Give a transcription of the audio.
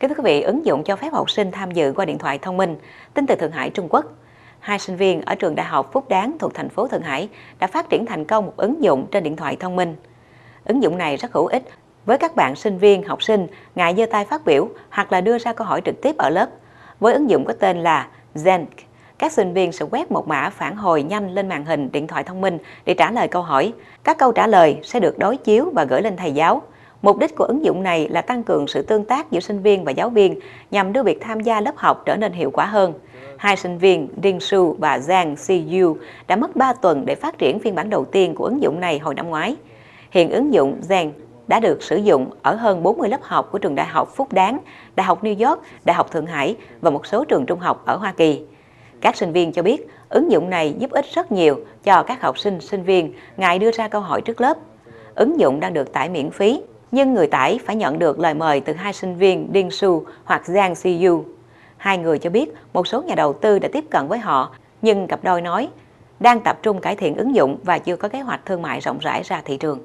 Kính thưa quý vị, ứng dụng cho phép học sinh tham dự qua điện thoại thông minh, tin từ Thượng Hải, Trung Quốc. Hai sinh viên ở trường Đại học Phúc Đáng thuộc thành phố Thượng Hải đã phát triển thành công một ứng dụng trên điện thoại thông minh. Ứng dụng này rất hữu ích với các bạn sinh viên, học sinh ngại giơ tay phát biểu hoặc là đưa ra câu hỏi trực tiếp ở lớp. Với ứng dụng có tên là Zenk, các sinh viên sẽ quét một mã phản hồi nhanh lên màn hình điện thoại thông minh để trả lời câu hỏi. Các câu trả lời sẽ được đối chiếu và gửi lên thầy giáo. Mục đích của ứng dụng này là tăng cường sự tương tác giữa sinh viên và giáo viên nhằm đưa việc tham gia lớp học trở nên hiệu quả hơn. Hai sinh viên Ding Su và Zhang Siyu đã mất 3 tuần để phát triển phiên bản đầu tiên của ứng dụng này hồi năm ngoái. Hiện ứng dụng Zhang đã được sử dụng ở hơn 40 lớp học của trường đại học Phúc Đáng, Đại học New York, Đại học Thượng Hải và một số trường trung học ở Hoa Kỳ. Các sinh viên cho biết ứng dụng này giúp ích rất nhiều cho các học sinh, sinh viên ngại đưa ra câu hỏi trước lớp. Ứng dụng đang được tải miễn phí nhưng người tải phải nhận được lời mời từ hai sinh viên Điên Su hoặc Giang Siyu. Hai người cho biết một số nhà đầu tư đã tiếp cận với họ, nhưng cặp đôi nói đang tập trung cải thiện ứng dụng và chưa có kế hoạch thương mại rộng rãi ra thị trường.